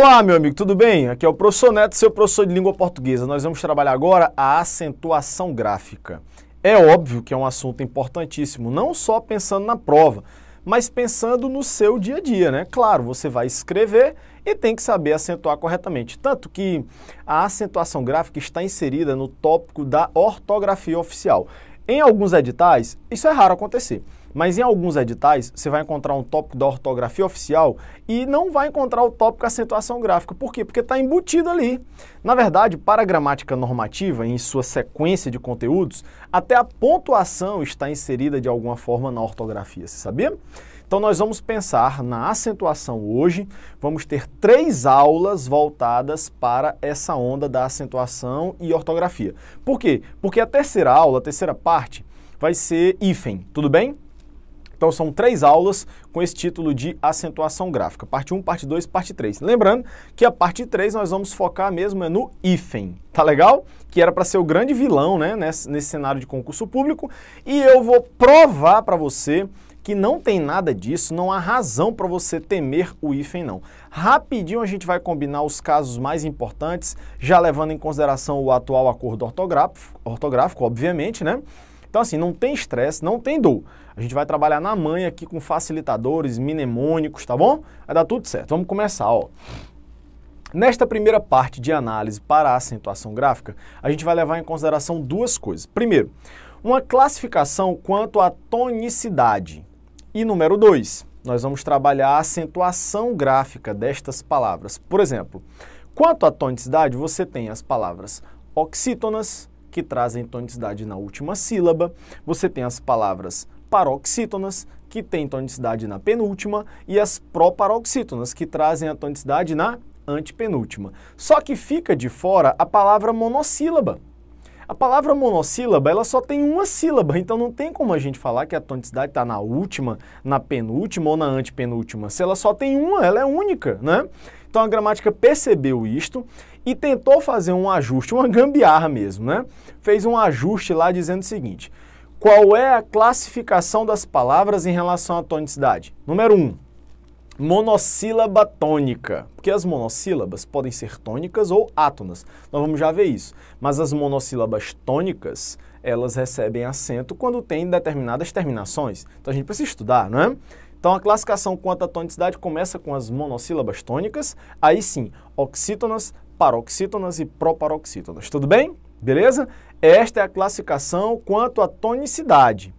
Olá, meu amigo, tudo bem? Aqui é o professor Neto, seu professor de língua portuguesa. Nós vamos trabalhar agora a acentuação gráfica. É óbvio que é um assunto importantíssimo, não só pensando na prova, mas pensando no seu dia a dia, né? Claro, você vai escrever e tem que saber acentuar corretamente. Tanto que a acentuação gráfica está inserida no tópico da ortografia oficial. Em alguns editais, isso é raro acontecer, mas em alguns editais você vai encontrar um tópico da ortografia oficial e não vai encontrar o tópico acentuação gráfica. Por quê? Porque está embutido ali. Na verdade, para a gramática normativa, em sua sequência de conteúdos, até a pontuação está inserida de alguma forma na ortografia, você sabia? Então nós vamos pensar na acentuação hoje, vamos ter três aulas voltadas para essa onda da acentuação e ortografia. Por quê? Porque a terceira aula, a terceira parte, vai ser hífen, tudo bem? Então são três aulas com esse título de acentuação gráfica, parte 1, parte 2, parte 3. Lembrando que a parte 3 nós vamos focar mesmo é no hífen, tá legal? Que era para ser o grande vilão, né, nesse, nesse cenário de concurso público, e eu vou provar para você que não tem nada disso, não há razão para você temer o hífen não. Rapidinho a gente vai combinar os casos mais importantes, já levando em consideração o atual acordo ortográfico, ortográfico obviamente, né? Então, assim, não tem estresse, não tem dor. A gente vai trabalhar na manhã aqui com facilitadores, mnemônicos, tá bom? Vai dar tudo certo. Vamos começar, ó. Nesta primeira parte de análise para a acentuação gráfica, a gente vai levar em consideração duas coisas. Primeiro, uma classificação quanto à tonicidade. E número dois, nós vamos trabalhar a acentuação gráfica destas palavras. Por exemplo, quanto à tonicidade, você tem as palavras oxítonas, que trazem tonicidade na última sílaba. Você tem as palavras paroxítonas, que têm tonicidade na penúltima, e as proparoxítonas, que trazem a tonicidade na antepenúltima. Só que fica de fora a palavra monossílaba. A palavra monossílaba, ela só tem uma sílaba, então não tem como a gente falar que a tonicidade está na última, na penúltima ou na antepenúltima. Se ela só tem uma, ela é única, né? Então a gramática percebeu isto e tentou fazer um ajuste, uma gambiarra mesmo, né? Fez um ajuste lá dizendo o seguinte: qual é a classificação das palavras em relação à tonicidade? Número 1. Um, monossílaba tônica, porque as monossílabas podem ser tônicas ou átonas. Nós vamos já ver isso. Mas as monossílabas tônicas, elas recebem acento quando tem determinadas terminações. Então a gente precisa estudar, não é? Então a classificação quanto à tonicidade começa com as monossílabas tônicas, aí sim, oxítonas, paroxítonas e proparoxítonas. Tudo bem? Beleza? Esta é a classificação quanto à tonicidade.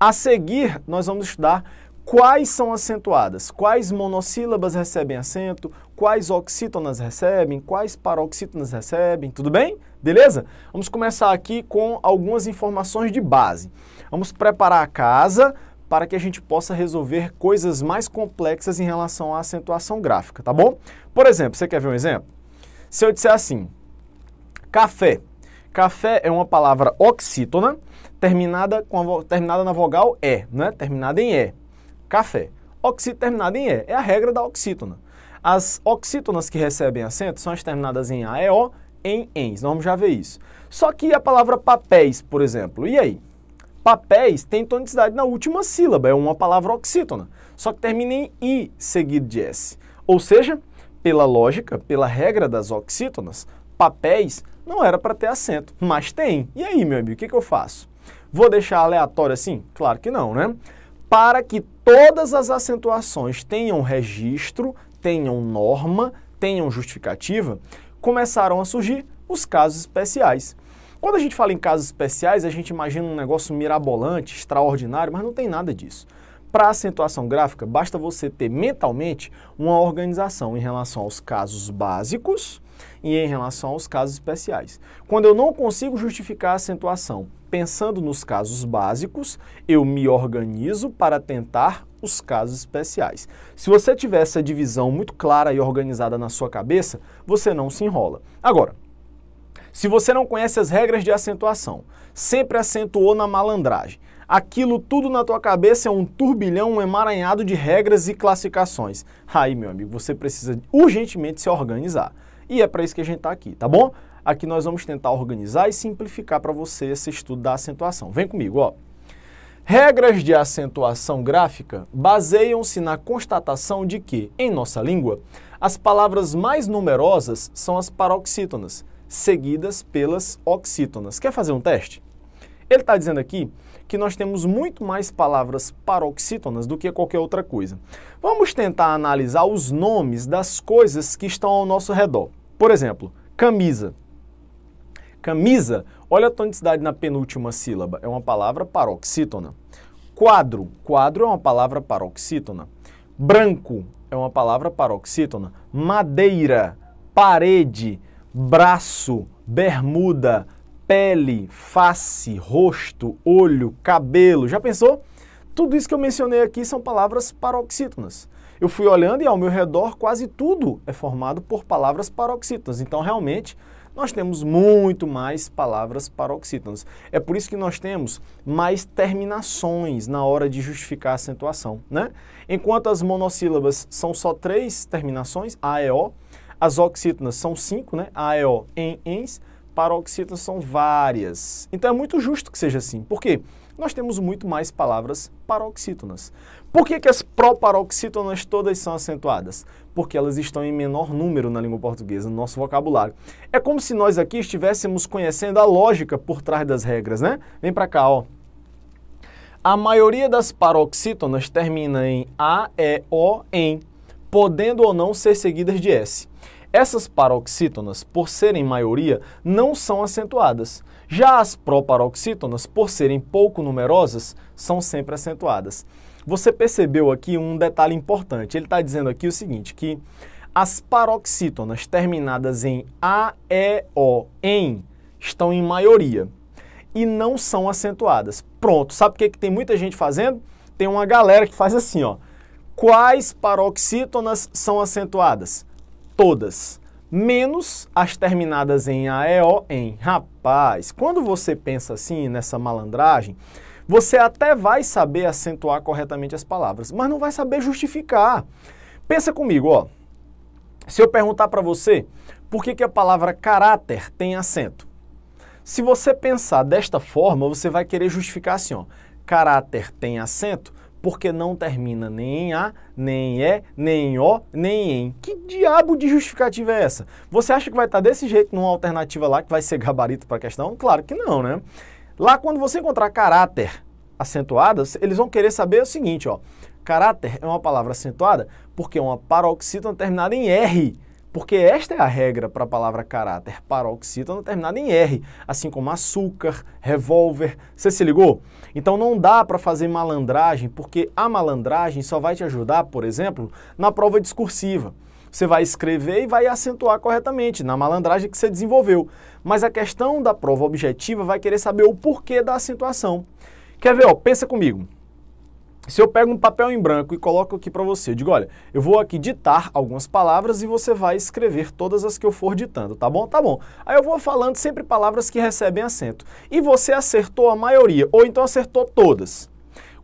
A seguir, nós vamos estudar quais são acentuadas, quais monossílabas recebem acento, quais oxítonas recebem, quais paroxítonas recebem, tudo bem? Beleza? Vamos começar aqui com algumas informações de base. Vamos preparar a casa para que a gente possa resolver coisas mais complexas em relação à acentuação gráfica, tá bom? Por exemplo, você quer ver um exemplo? Se eu disser assim, café. Café é uma palavra oxítona terminada, com a, terminada na vogal E, né? terminada em E. Café. Oxi terminada em E. É a regra da oxítona. As oxítonas que recebem acento são as terminadas em A, E, O, em, ens. Nós vamos já ver isso. Só que a palavra papéis, por exemplo, e aí? Papéis tem tonicidade na última sílaba, é uma palavra oxítona, só que termina em i seguido de s. Ou seja, pela lógica, pela regra das oxítonas, papéis não era para ter acento, mas tem. E aí, meu amigo, o que, que eu faço? Vou deixar aleatório assim? Claro que não, né? Para que todas as acentuações tenham registro, tenham norma, tenham justificativa, começaram a surgir os casos especiais. Quando a gente fala em casos especiais, a gente imagina um negócio mirabolante, extraordinário, mas não tem nada disso. Para acentuação gráfica, basta você ter mentalmente uma organização em relação aos casos básicos e em relação aos casos especiais. Quando eu não consigo justificar a acentuação pensando nos casos básicos, eu me organizo para tentar os casos especiais. Se você tiver essa divisão muito clara e organizada na sua cabeça, você não se enrola. Agora, se você não conhece as regras de acentuação, sempre acentuou na malandragem, aquilo tudo na tua cabeça é um turbilhão, um emaranhado de regras e classificações. Aí, meu amigo, você precisa urgentemente se organizar. E é para isso que a gente está aqui, tá bom? Aqui nós vamos tentar organizar e simplificar para você esse estudo da acentuação. Vem comigo, ó. Regras de acentuação gráfica baseiam-se na constatação de que, em nossa língua, as palavras mais numerosas são as paroxítonas, seguidas pelas oxítonas. Quer fazer um teste? Ele está dizendo aqui que nós temos muito mais palavras paroxítonas do que qualquer outra coisa. Vamos tentar analisar os nomes das coisas que estão ao nosso redor. Por exemplo, camisa. Camisa, olha a tonicidade na penúltima sílaba, é uma palavra paroxítona. Quadro, quadro é uma palavra paroxítona. Branco é uma palavra paroxítona. Madeira, parede, braço, bermuda, pele, face, rosto, olho, cabelo. Já pensou? Tudo isso que eu mencionei aqui são palavras paroxítonas. Eu fui olhando e ao meu redor quase tudo é formado por palavras paroxítonas. Então, realmente, nós temos muito mais palavras paroxítonas. É por isso que nós temos mais terminações na hora de justificar a acentuação, né? Enquanto as monossílabas são só três terminações, A, E, O, as oxítonas são cinco, né? A, E, O, em, ens paroxítonas são várias. Então é muito justo que seja assim. Por quê? Nós temos muito mais palavras paroxítonas. Por que, que as proparoxítonas todas são acentuadas? Porque elas estão em menor número na língua portuguesa, no nosso vocabulário. É como se nós aqui estivéssemos conhecendo a lógica por trás das regras, né? Vem para cá, ó. A maioria das paroxítonas termina em A, E, O, em, podendo ou não ser seguidas de S. Essas paroxítonas, por serem maioria, não são acentuadas. Já as proparoxítonas, por serem pouco numerosas, são sempre acentuadas. Você percebeu aqui um detalhe importante. Ele está dizendo aqui o seguinte, que as paroxítonas terminadas em A, E, O, em, estão em maioria e não são acentuadas. Pronto, sabe o que, que tem muita gente fazendo? Tem uma galera que faz assim, ó. Quais paroxítonas são acentuadas? todas, menos as terminadas em AEO, em rapaz. Quando você pensa assim, nessa malandragem, você até vai saber acentuar corretamente as palavras, mas não vai saber justificar. Pensa comigo, ó. Se eu perguntar para você por que, que a palavra caráter tem acento, se você pensar desta forma, você vai querer justificar assim, ó. Caráter tem acento porque não termina nem em A, nem em E, nem em O, nem em. Que diabo de justificativa é essa? Você acha que vai estar desse jeito numa alternativa lá que vai ser gabarito para a questão? Claro que não, né? Lá quando você encontrar caráter acentuado, eles vão querer saber o seguinte, ó. Caráter é uma palavra acentuada porque é uma paroxítona terminada em R. Porque esta é a regra para a palavra caráter. Paroxítona terminada em R, assim como açúcar, revólver. Você se ligou? Então não dá para fazer malandragem, porque a malandragem só vai te ajudar, por exemplo, na prova discursiva. Você vai escrever e vai acentuar corretamente na malandragem que você desenvolveu. Mas a questão da prova objetiva vai querer saber o porquê da acentuação. Quer ver? Ó, pensa comigo. Se eu pego um papel em branco e coloco aqui para você, eu digo, olha, eu vou aqui ditar algumas palavras e você vai escrever todas as que eu for ditando, tá bom? Tá bom. Aí eu vou falando sempre palavras que recebem acento. E você acertou a maioria, ou então acertou todas.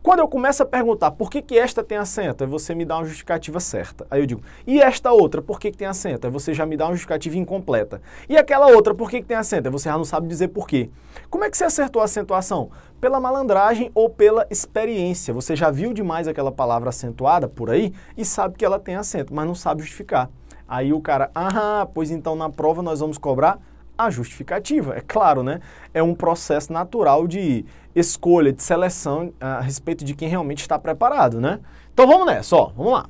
Quando eu começo a perguntar por que, que esta tem acento, aí você me dá uma justificativa certa. Aí eu digo, e esta outra, por que, que tem acento? Aí você já me dá uma justificativa incompleta. E aquela outra, por que, que tem acento? Aí você já não sabe dizer por quê. Como é que você acertou a acentuação? Pela malandragem ou pela experiência. Você já viu demais aquela palavra acentuada por aí e sabe que ela tem acento, mas não sabe justificar. Aí o cara, ah, pois então na prova nós vamos cobrar a justificativa. É claro, né? É um processo natural de escolha, de seleção a respeito de quem realmente está preparado, né? Então vamos nessa, ó, vamos lá.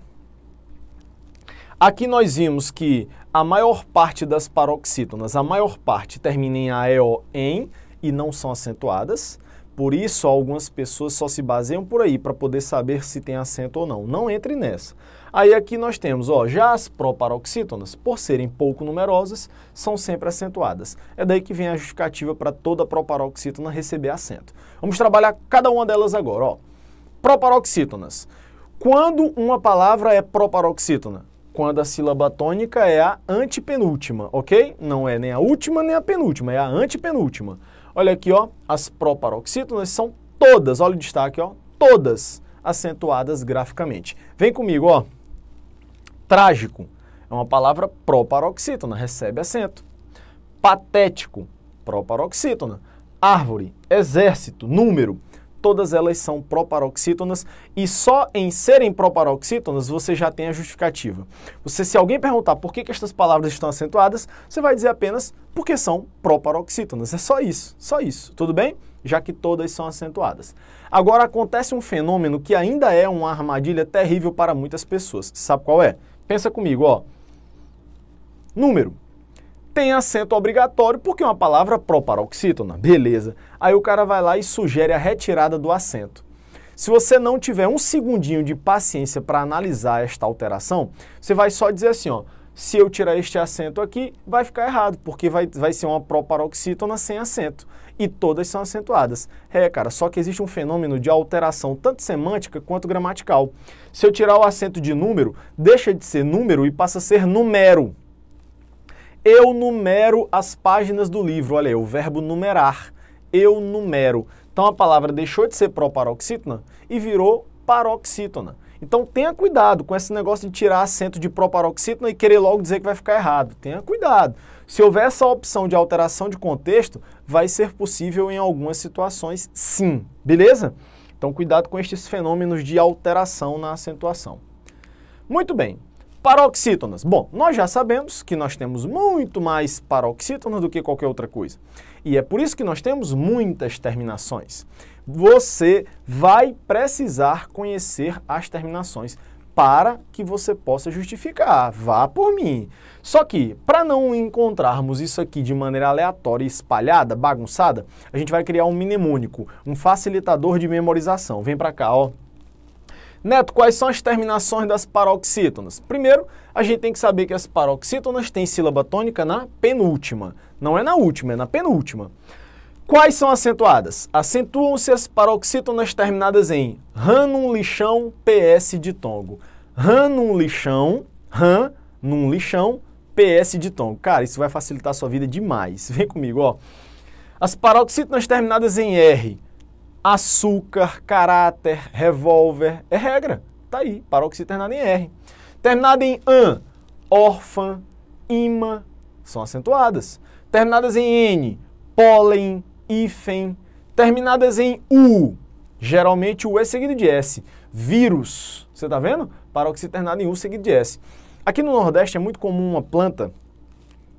Aqui nós vimos que a maior parte das paroxítonas, a maior parte termina em AEO em e não são acentuadas. Por isso, algumas pessoas só se baseiam por aí para poder saber se tem acento ou não. Não entre nessa. Aí aqui nós temos, ó, já as proparoxítonas, por serem pouco numerosas, são sempre acentuadas. É daí que vem a justificativa para toda proparoxítona receber acento. Vamos trabalhar cada uma delas agora, ó. Proparoxítonas. Quando uma palavra é proparoxítona? Quando a sílaba tônica é a antepenúltima, ok? Não é nem a última nem a penúltima, é a antepenúltima. Olha aqui, ó, as proparoxítonas são todas, olha o destaque, ó, todas acentuadas graficamente. Vem comigo, ó. Trágico é uma palavra proparoxítona, recebe acento. Patético, proparoxítona. Árvore, exército, número, todas elas são proparoxítonas e só em serem proparoxítonas você já tem a justificativa. Você, se alguém perguntar por que, que estas palavras estão acentuadas, você vai dizer apenas porque são proparoxítonas. É só isso, só isso, tudo bem? Já que todas são acentuadas. Agora acontece um fenômeno que ainda é uma armadilha terrível para muitas pessoas. Sabe qual é? Pensa comigo, ó. Número. Tem acento obrigatório porque é uma palavra proparoxítona, beleza. Aí o cara vai lá e sugere a retirada do acento. Se você não tiver um segundinho de paciência para analisar esta alteração, você vai só dizer assim, ó, se eu tirar este acento aqui, vai ficar errado, porque vai, vai ser uma proparoxítona sem acento e todas são acentuadas. É, cara, só que existe um fenômeno de alteração tanto semântica quanto gramatical. Se eu tirar o acento de número, deixa de ser número e passa a ser numero. Eu numero as páginas do livro. Olha aí, o verbo numerar. Eu numero. Então a palavra deixou de ser proparoxítona e virou paroxítona. Então tenha cuidado com esse negócio de tirar acento de proparoxítona e querer logo dizer que vai ficar errado. Tenha cuidado. Se houver essa opção de alteração de contexto, vai ser possível em algumas situações, sim. Beleza? Então, cuidado com estes fenômenos de alteração na acentuação. Muito bem. Paroxítonas. Bom, nós já sabemos que nós temos muito mais paroxítonas do que qualquer outra coisa. E é por isso que nós temos muitas terminações. Você vai precisar conhecer as terminações para que você possa justificar. Vá por mim. Só que, para não encontrarmos isso aqui de maneira aleatória, espalhada, bagunçada, a gente vai criar um mnemônico, um facilitador de memorização. Vem para cá, ó. Neto, quais são as terminações das paroxítonas? Primeiro, a gente tem que saber que as paroxítonas têm sílaba tônica na penúltima. Não é na última, é na penúltima. Quais são acentuadas? Acentuam-se as paroxítonas terminadas em ran num lixão, PS de tongo. Ran num lixão, ran num lixão, PS de tongo. Cara, isso vai facilitar a sua vida demais. Vem comigo, ó. As paroxítonas terminadas em R, açúcar, caráter, revólver, é regra. Tá aí, paroxítona terminada em R. Terminada em an, órfã, imã, são acentuadas. Terminadas em N, pólen, hífen, terminadas em U, geralmente o U é seguido de S. Vírus, você está vendo? Paroxiternado em U seguido de S. Aqui no Nordeste é muito comum uma planta,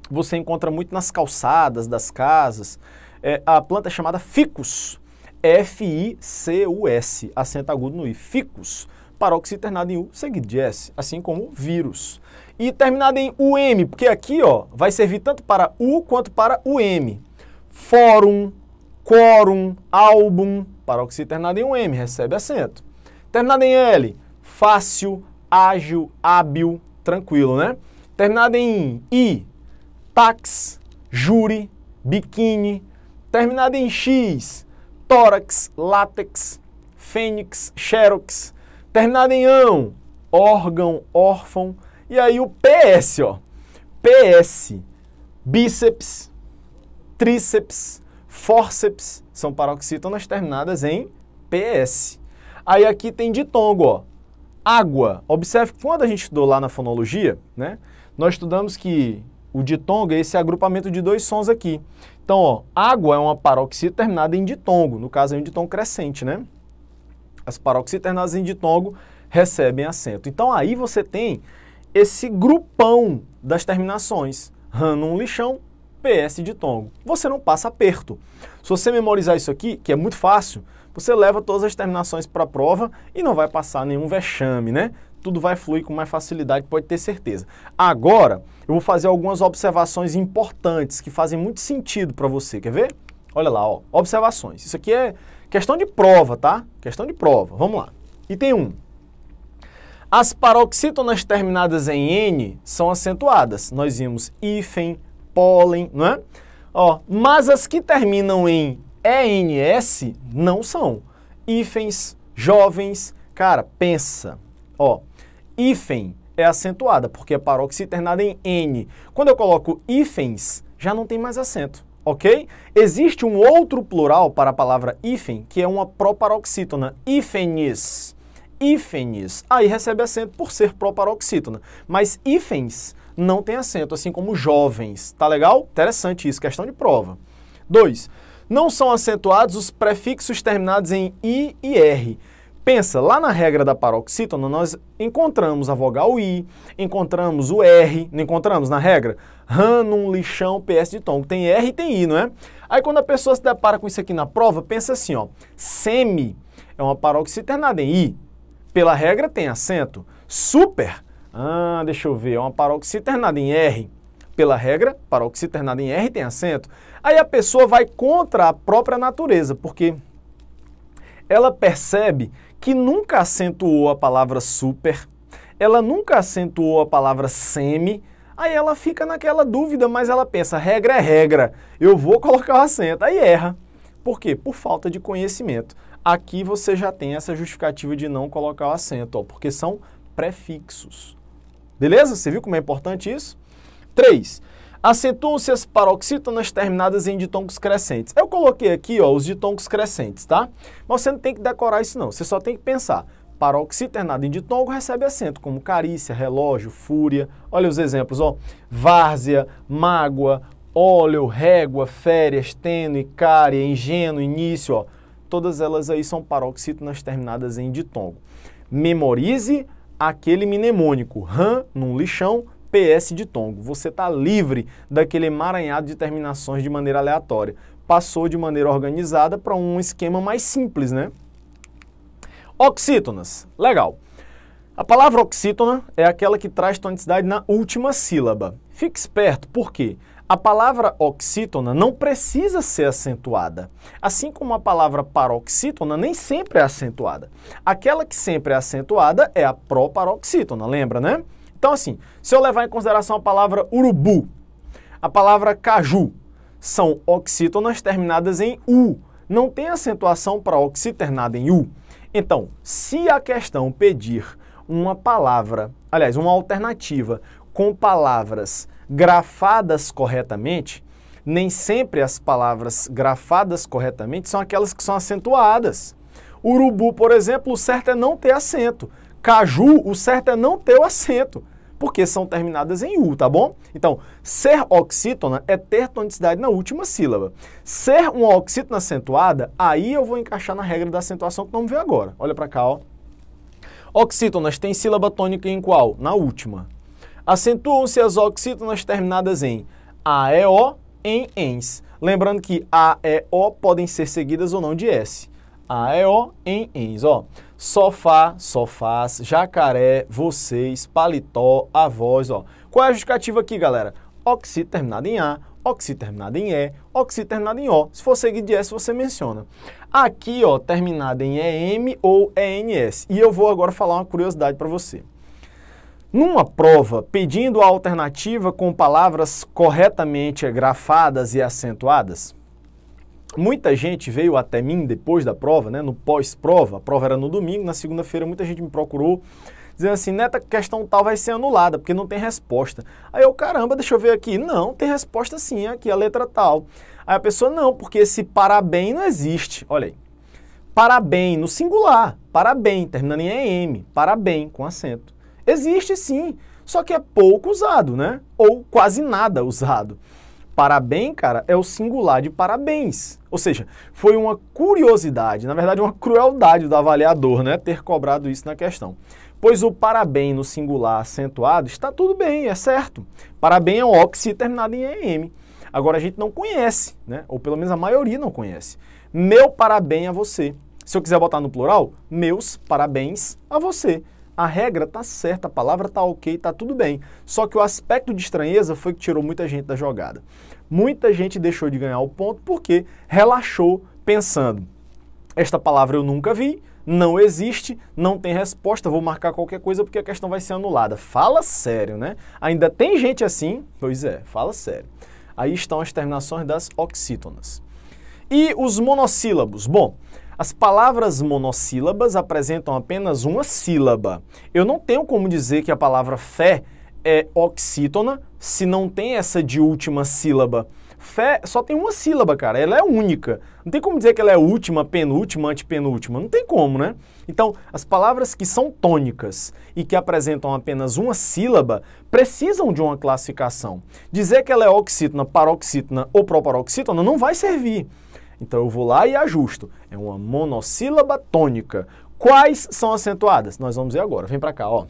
você encontra muito nas calçadas das casas, é, a planta é chamada ficus, F-I-C-U-S, acento agudo no I, ficus, paroxiternado em U seguido de S, assim como vírus. E terminado em UM, porque aqui ó, vai servir tanto para U quanto para UM. Fórum, quórum, álbum, paróquia terminada em um M, recebe acento. Terminada em L, fácil, ágil, hábil, tranquilo, né? Terminada em I, tax júri, biquíni. Terminada em X, tórax, látex, fênix, xerox. Terminada em ão, órgão, órfão. E aí o PS, ó. PS, bíceps, tríceps, Forceps são paroxítonas terminadas em PS. Aí aqui tem ditongo, ó. Água. Observe que quando a gente estudou lá na fonologia, né? Nós estudamos que o ditongo é esse agrupamento de dois sons aqui. Então, ó, água é uma paroxítona terminada em ditongo, no caso é um ditongo crescente, né? As paroxítonas terminadas em ditongo recebem acento. Então aí você tem esse grupão das terminações. num lixão, PS de tongo. Você não passa aperto. Se você memorizar isso aqui, que é muito fácil, você leva todas as terminações para a prova e não vai passar nenhum vexame, né? Tudo vai fluir com mais facilidade, pode ter certeza. Agora, eu vou fazer algumas observações importantes que fazem muito sentido para você. Quer ver? Olha lá, ó. observações. Isso aqui é questão de prova, tá? Questão de prova. Vamos lá. Item 1. As paroxítonas terminadas em N são acentuadas. Nós vimos hífen, pólen, não é? Ó, mas as que terminam em ENS não são. Hífens, jovens, cara, pensa. Ó, hífen é acentuada, porque é paroxíternada em N. Quando eu coloco hífens, já não tem mais acento, ok? Existe um outro plural para a palavra hífen, que é uma proparoxítona, hífenes. Hífenes, aí recebe acento por ser proparoxítona. Mas hífens não tem acento, assim como jovens. Tá legal? Interessante isso, questão de prova. 2. Não são acentuados os prefixos terminados em i e r. Pensa, lá na regra da paroxítona, nós encontramos a vogal I, encontramos o R, não encontramos na regra? Ranum, lixão, PS de tom. Tem R e tem I, não é? Aí quando a pessoa se depara com isso aqui na prova, pensa assim, ó. Semi é uma paroxítona em I. Pela regra tem acento. Super ah, deixa eu ver, é uma paroxítona terminada em R. Pela regra, paroxítona terminada em R tem acento. Aí a pessoa vai contra a própria natureza, porque ela percebe que nunca acentuou a palavra super, ela nunca acentuou a palavra semi, aí ela fica naquela dúvida, mas ela pensa, regra é regra, eu vou colocar o acento, aí erra. Por quê? Por falta de conhecimento. Aqui você já tem essa justificativa de não colocar o acento, ó, porque são prefixos. Beleza? Você viu como é importante isso? 3. Acentuam-se as paroxítonas terminadas em ditongos crescentes. Eu coloquei aqui ó, os ditongos crescentes, tá? Mas você não tem que decorar isso não, você só tem que pensar. Paroxí em ditongo recebe acento, como carícia, relógio, fúria. Olha os exemplos, ó. Várzea, mágoa, óleo, régua, férias, tênue, cárie, ingênuo, início, ó. Todas elas aí são paroxítonas terminadas em ditongo. Memorize aquele mnemônico RAM num lixão, PS de tongo. Você está livre daquele emaranhado de terminações de maneira aleatória. Passou de maneira organizada para um esquema mais simples, né? Oxítonas, legal. A palavra oxítona é aquela que traz tonicidade na última sílaba. Fique esperto, por quê? A palavra oxítona não precisa ser acentuada, assim como a palavra paroxítona nem sempre é acentuada. Aquela que sempre é acentuada é a proparoxítona, lembra, né? Então, assim, se eu levar em consideração a palavra urubu, a palavra caju, são oxítonas terminadas em u, não tem acentuação para oxiternada em u. Então, se a questão pedir uma palavra, aliás, uma alternativa com palavras grafadas corretamente, nem sempre as palavras grafadas corretamente são aquelas que são acentuadas. Urubu, por exemplo, o certo é não ter acento. Caju, o certo é não ter o acento, porque são terminadas em U, tá bom? Então, ser oxítona é ter tonicidade na última sílaba. Ser uma oxítona acentuada, aí eu vou encaixar na regra da acentuação que vamos ver agora. Olha para cá, ó. Oxítonas têm sílaba tônica em qual? Na última acentuam-se as oxítonas terminadas em AEO em ENS. Lembrando que AEO podem ser seguidas ou não de S. AEO em ENS. Ó, sofá, sofás, jacaré, vocês, paletó, avós. Ó. Qual é a justificativa aqui, galera? Oxi terminado em A, oxi terminado em E, oxi terminado em O. Se for seguido de S, você menciona. Aqui, ó, terminado em EM ou ENS. E eu vou agora falar uma curiosidade para você. Numa prova, pedindo a alternativa com palavras corretamente grafadas e acentuadas, muita gente veio até mim depois da prova, né, no pós-prova, a prova era no domingo, na segunda-feira muita gente me procurou dizendo assim, neta, questão tal vai ser anulada, porque não tem resposta. Aí eu, caramba, deixa eu ver aqui. Não, tem resposta sim, aqui a letra tal. Aí a pessoa, não, porque esse parabéns não existe. Olha aí. Parabéns no singular, parabéns, terminando em EM, parabéns com acento. Existe sim, só que é pouco usado, né? Ou quase nada usado. Parabéns, cara, é o singular de parabéns. Ou seja, foi uma curiosidade, na verdade, uma crueldade do avaliador, né? Ter cobrado isso na questão. Pois o parabéns no singular acentuado está tudo bem, é certo. Parabéns é um oxi terminado em EM. Agora a gente não conhece, né? Ou pelo menos a maioria não conhece. Meu parabéns a você. Se eu quiser botar no plural, meus parabéns a você a regra tá certa, a palavra tá ok, tá tudo bem. Só que o aspecto de estranheza foi que tirou muita gente da jogada. Muita gente deixou de ganhar o ponto porque relaxou pensando: esta palavra eu nunca vi, não existe, não tem resposta, vou marcar qualquer coisa porque a questão vai ser anulada. Fala sério, né? Ainda tem gente assim? Pois é, fala sério. Aí estão as terminações das oxítonas. E os monossílabos? Bom, as palavras monossílabas apresentam apenas uma sílaba. Eu não tenho como dizer que a palavra fé é oxítona se não tem essa de última sílaba. Fé só tem uma sílaba, cara. Ela é única. Não tem como dizer que ela é última, penúltima, antepenúltima. Não tem como, né? Então, as palavras que são tônicas e que apresentam apenas uma sílaba precisam de uma classificação. Dizer que ela é oxítona, paroxítona ou proparoxítona não vai servir. Então eu vou lá e ajusto. É uma monossílaba tônica. Quais são acentuadas? Nós vamos ver agora. Vem para cá, ó.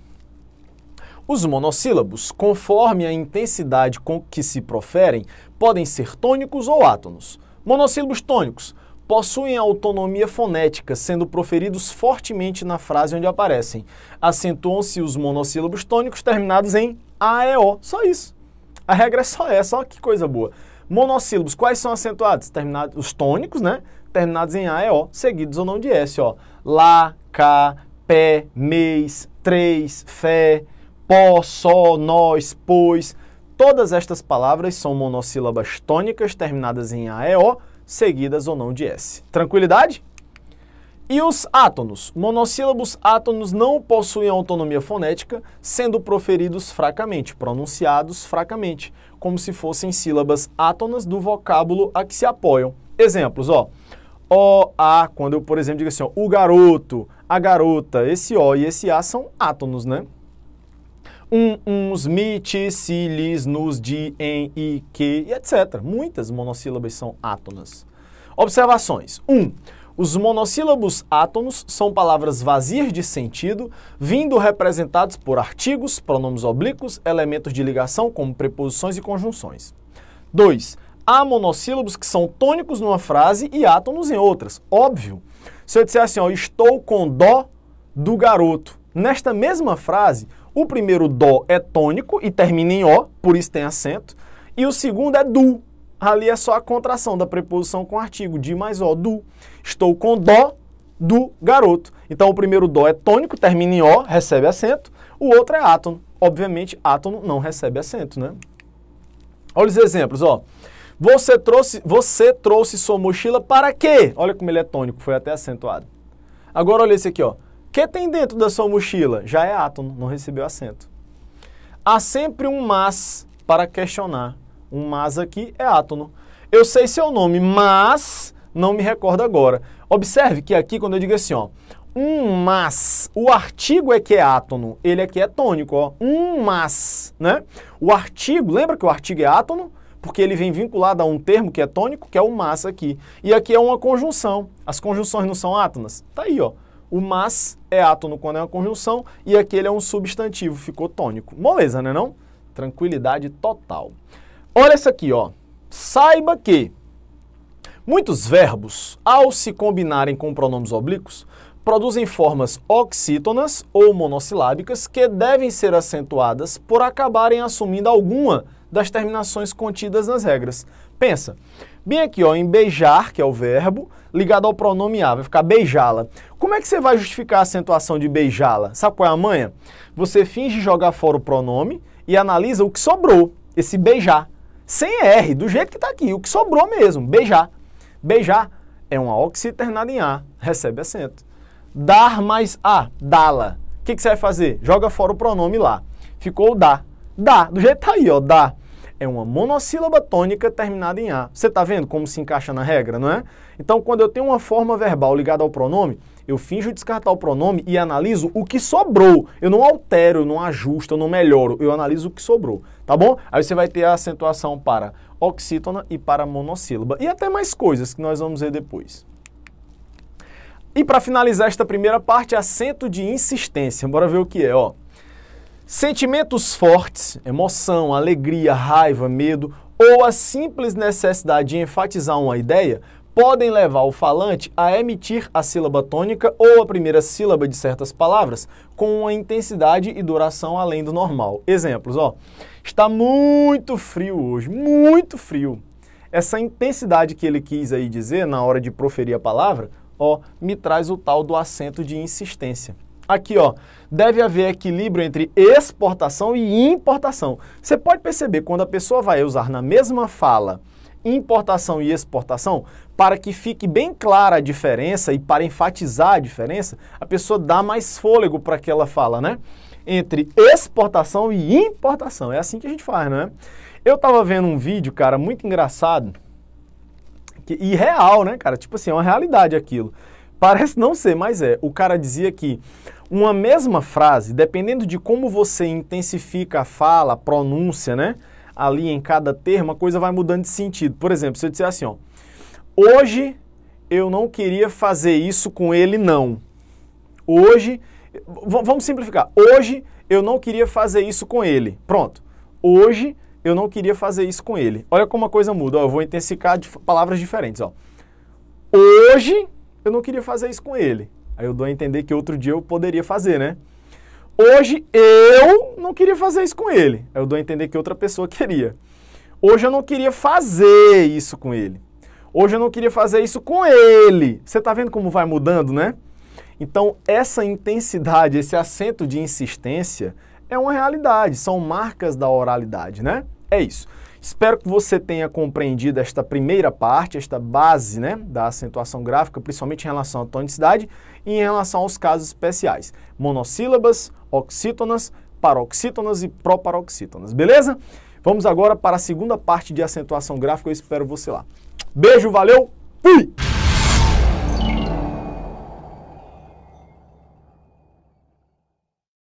Os monossílabos, conforme a intensidade com que se proferem, podem ser tônicos ou átonos. Monossílabos tônicos possuem autonomia fonética, sendo proferidos fortemente na frase onde aparecem. Acentuam-se os monossílabos tônicos terminados em a e o. Só isso. A regra é só essa, olha que coisa boa. Monossílabos, quais são acentuados? Terminados, os tônicos, né? Terminados em A e é O, seguidos ou não de S, ó. Lá, cá, pé, mês, três, fé, pó, só, nós, pois. Todas estas palavras são monossílabas tônicas terminadas em A e é O, seguidas ou não de S. Tranquilidade? E os átonos? Monossílabos átonos não possuem autonomia fonética, sendo proferidos fracamente, pronunciados fracamente, como se fossem sílabas átonas do vocábulo a que se apoiam. Exemplos, ó. O, A, quando eu, por exemplo, digo assim, ó, o garoto, a garota, esse O e esse A são átonos, né? Um, uns, mites, silis, nos, de, em, i, que, etc. Muitas monossílabas são átonas. Observações. 1. Um, os monossílabos átonos são palavras vazias de sentido, vindo representados por artigos, pronomes oblíquos, elementos de ligação como preposições e conjunções. 2. Há monossílabos que são tônicos numa frase e átonos em outras. Óbvio. Se eu disser assim, ó, estou com dó do garoto. Nesta mesma frase, o primeiro dó é tônico e termina em ó, por isso tem acento, e o segundo é du, ali é só a contração da preposição com artigo, de mais o do. Estou com dó do garoto. Então o primeiro dó é tônico, termina em ó, recebe acento. O outro é átono. Obviamente, átono não recebe acento, né? Olha os exemplos, ó. Você trouxe, você trouxe sua mochila para quê? Olha como ele é tônico, foi até acentuado. Agora olha esse aqui, ó. Que tem dentro da sua mochila? Já é átono, não recebeu acento. Há sempre um mas para questionar. Um mas aqui é átono. Eu sei seu nome, mas não me recordo agora. Observe que aqui, quando eu digo assim, ó, um mas, o artigo é que é átono, ele aqui é tônico, ó, um mas, né? O artigo, lembra que o artigo é átono? Porque ele vem vinculado a um termo que é tônico, que é o mas aqui. E aqui é uma conjunção. As conjunções não são átonas? Tá aí, ó. O mas é átono quando é uma conjunção e aquele é um substantivo, ficou tônico. Moleza, né não? Tranquilidade total. Olha essa aqui, ó. Saiba que muitos verbos, ao se combinarem com pronomes oblíquos, produzem formas oxítonas ou monossilábicas que devem ser acentuadas por acabarem assumindo alguma das terminações contidas nas regras. Pensa, bem aqui ó, em beijar, que é o verbo, ligado ao pronome a, vai ficar beijá-la. Como é que você vai justificar a acentuação de beijá-la? Sabe qual é a manha? Você finge jogar fora o pronome e analisa o que sobrou, esse beijar sem R, do jeito que está aqui, o que sobrou mesmo, beijar. Beijar é uma oxi terminada em A, recebe acento. Dar mais A, dá-la. O que, que, você vai fazer? Joga fora o pronome lá. Ficou o dá. Dá, do jeito que está aí, ó, dá. É uma monossílaba tônica terminada em A. Você está vendo como se encaixa na regra, não é? Então, quando eu tenho uma forma verbal ligada ao pronome, eu finjo descartar o pronome e analiso o que sobrou. Eu não altero, eu não ajusto, eu não melhoro. Eu analiso o que sobrou, tá bom? Aí você vai ter a acentuação para oxítona e para monossílaba. E até mais coisas que nós vamos ver depois. E para finalizar esta primeira parte, acento de insistência. Bora ver o que é, ó. Sentimentos fortes, emoção, alegria, raiva, medo ou a simples necessidade de enfatizar uma ideia podem levar o falante a emitir a sílaba tônica ou a primeira sílaba de certas palavras com uma intensidade e duração além do normal. Exemplos, ó. Está muito frio hoje, muito frio. Essa intensidade que ele quis aí dizer na hora de proferir a palavra, ó, me traz o tal do acento de insistência. Aqui, ó, deve haver equilíbrio entre exportação e importação. Você pode perceber quando a pessoa vai usar na mesma fala importação e exportação, para que fique bem clara a diferença e para enfatizar a diferença, a pessoa dá mais fôlego para que ela fala, né? Entre exportação e importação. É assim que a gente faz, né? Eu tava vendo um vídeo, cara, muito engraçado que, e real, né, cara? Tipo assim, é uma realidade aquilo. Parece não ser, mas é. O cara dizia que uma mesma frase, dependendo de como você intensifica a fala, a pronúncia, né? ali em cada termo, a coisa vai mudando de sentido. Por exemplo, se eu disser assim, ó, hoje eu não queria fazer isso com ele, não. Hoje, vamos simplificar. Hoje eu não queria fazer isso com ele. Pronto. Hoje eu não queria fazer isso com ele. Olha como a coisa muda. Ó, eu vou intensificar de palavras diferentes. Ó. Hoje eu não queria fazer isso com ele. Aí eu dou a entender que outro dia eu poderia fazer, né? Hoje eu não queria fazer isso com ele. Eu dou a entender que outra pessoa queria. Hoje eu não queria fazer isso com ele. Hoje eu não queria fazer isso com ele. Você está vendo como vai mudando, né? Então, essa intensidade, esse acento de insistência é uma realidade, são marcas da oralidade, né? É isso. Espero que você tenha compreendido esta primeira parte, esta base né, da acentuação gráfica, principalmente em relação à tonicidade em relação aos casos especiais, monossílabas, oxítonas, paroxítonas e proparoxítonas, beleza? Vamos agora para a segunda parte de acentuação gráfica, eu espero você lá. Beijo, valeu, fui!